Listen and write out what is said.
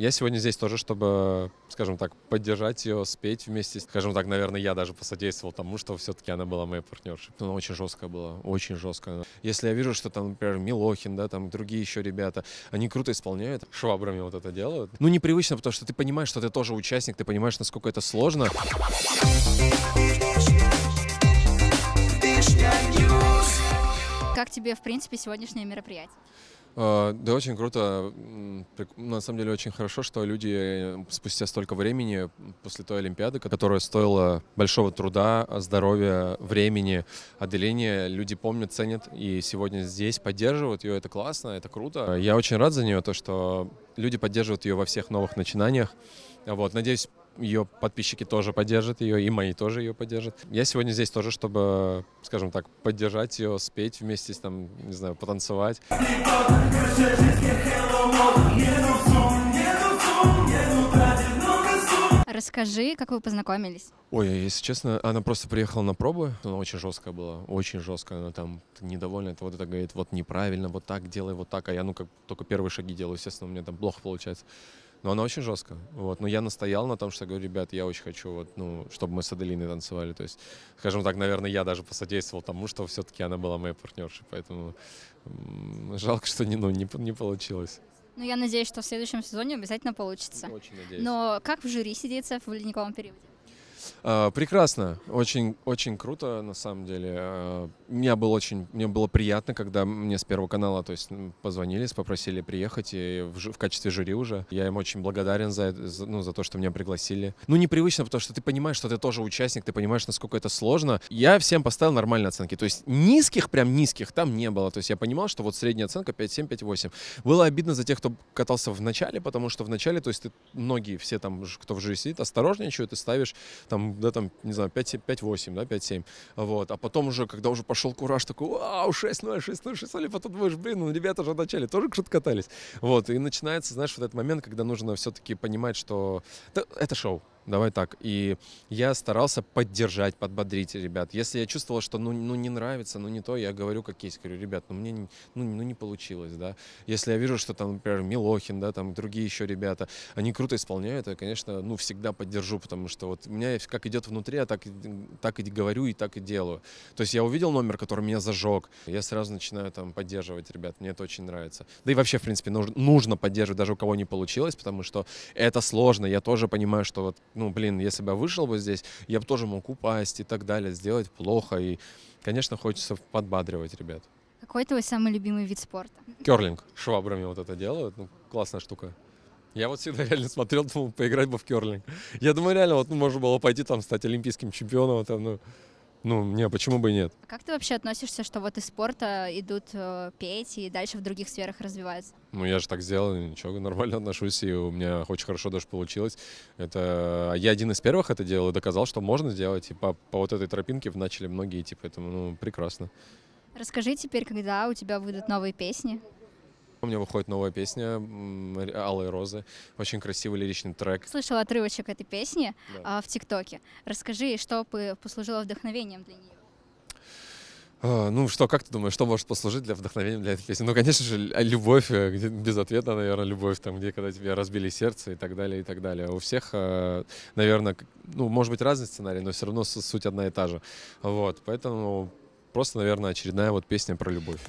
Я сегодня здесь тоже, чтобы, скажем так, поддержать ее, спеть вместе. Скажем так, наверное, я даже посодействовал тому, что все-таки она была моей партнершей. Она очень жесткая была, очень жесткая. Если я вижу, что там, например, Милохин, да, там другие еще ребята, они круто исполняют, швабрами вот это делают. Ну, непривычно, потому что ты понимаешь, что ты тоже участник, ты понимаешь, насколько это сложно. Как тебе, в принципе, сегодняшнее мероприятие? Э, да, очень круто. Ну, на самом деле очень хорошо, что люди э, спустя столько времени после той Олимпиады, которая стоила большого труда, здоровья, времени, отделения, люди помнят, ценят и сегодня здесь поддерживают ее. Это классно, это круто. Я очень рад за нее, то, что люди поддерживают ее во всех новых начинаниях. Вот, надеюсь, ее подписчики тоже поддержат ее, и мои тоже ее поддержат. Я сегодня здесь тоже, чтобы, скажем так, поддержать ее, спеть вместе, там, не знаю, потанцевать. Расскажи, как вы познакомились? Ой, если честно, она просто приехала на пробы. Она очень жесткая была, очень жесткая. Она там недовольна, это вот это говорит, вот неправильно, вот так делай, вот так. А я, ну, как только первые шаги делаю, естественно, у меня там плохо получается. Но она очень жестко. Вот. Но я настоял на том, что говорю, ребят, я очень хочу, вот, ну, чтобы мы с Аделиной танцевали. То есть, скажем так, наверное, я даже посодействовал тому, что все-таки она была моей партнершей. Поэтому жалко, что не, ну, не, не получилось. Ну, я надеюсь, что в следующем сезоне обязательно получится. Очень надеюсь. Но как в жюри сидится в ледниковом периоде? А, прекрасно, очень, очень круто, на самом деле. А, мне было очень, мне было приятно, когда мне с Первого канала, то есть позвонили, попросили приехать и в, в качестве жюри уже. Я им очень благодарен за, за, ну, за то, что меня пригласили. Ну, непривычно, потому что ты понимаешь, что ты тоже участник, ты понимаешь, насколько это сложно. Я всем поставил нормальные оценки, то есть низких, прям низких там не было. То есть я понимал, что вот средняя оценка 5,7, 5,8. Было обидно за тех, кто катался в начале, потому что в начале, то есть ты, многие все там, кто в жюри сидит, осторожничают и ставишь там, да, там, не знаю, 5-8, да, 5-7, вот, а потом уже, когда уже пошел кураж, такой, вау, 6-0, 6-0, 6-0, и потом думаешь, блин, ну, ребята же вначале тоже что-то катались, вот, и начинается, знаешь, вот этот момент, когда нужно все-таки понимать, что это, это шоу, Давай так. И я старался поддержать, подбодрить ребят. Если я чувствовал, что ну, ну не нравится, ну не то, я говорю как есть. Говорю, ребят, ну мне не, ну, ну не получилось, да. Если я вижу, что там, например, Милохин, да, там другие еще ребята, они круто исполняют, я, конечно, ну всегда поддержу, потому что вот у меня как идет внутри, я так, так и говорю и так и делаю. То есть я увидел номер, который меня зажег, я сразу начинаю там поддерживать ребят, мне это очень нравится. Да и вообще, в принципе, нужно, нужно поддерживать, даже у кого не получилось, потому что это сложно. Я тоже понимаю, что вот ну, блин, если бы я вышел бы здесь, я бы тоже мог упасть и так далее, сделать плохо. И, конечно, хочется подбадривать ребят. Какой твой самый любимый вид спорта? Керлинг. Швабрами вот это делают. Ну, классная штука. Я вот всегда реально смотрел, думал, поиграть бы в керлинг. Я думаю, реально, вот ну, можно было пойти там стать олимпийским чемпионом, там, ну, ну, не, почему бы и нет? А как ты вообще относишься, что вот из спорта идут э, петь и дальше в других сферах развиваются? Ну, я же так сделал, ничего, нормально отношусь, и у меня очень хорошо даже получилось. Это я один из первых это делал и доказал, что можно сделать, и по, по вот этой тропинке начали многие идти, типа, поэтому, ну, прекрасно. Расскажи теперь, когда у тебя выйдут новые песни? У меня выходит новая песня «Алые розы». Очень красивый лиричный трек. Слышала отрывочек этой песни да. А, в ТикТоке. Расскажи, что послужило вдохновением для нее? А, ну что, как ты думаешь, что может послужить для вдохновения для этой песни? Ну, конечно же, любовь, э, где, без ответа, наверное, любовь, там, где когда тебе разбили сердце и так далее, и так далее. У всех, э, наверное, ну, может быть, разный сценарий, но все равно суть одна и та же. Вот, поэтому Просто, наверное, очередная вот песня про любовь.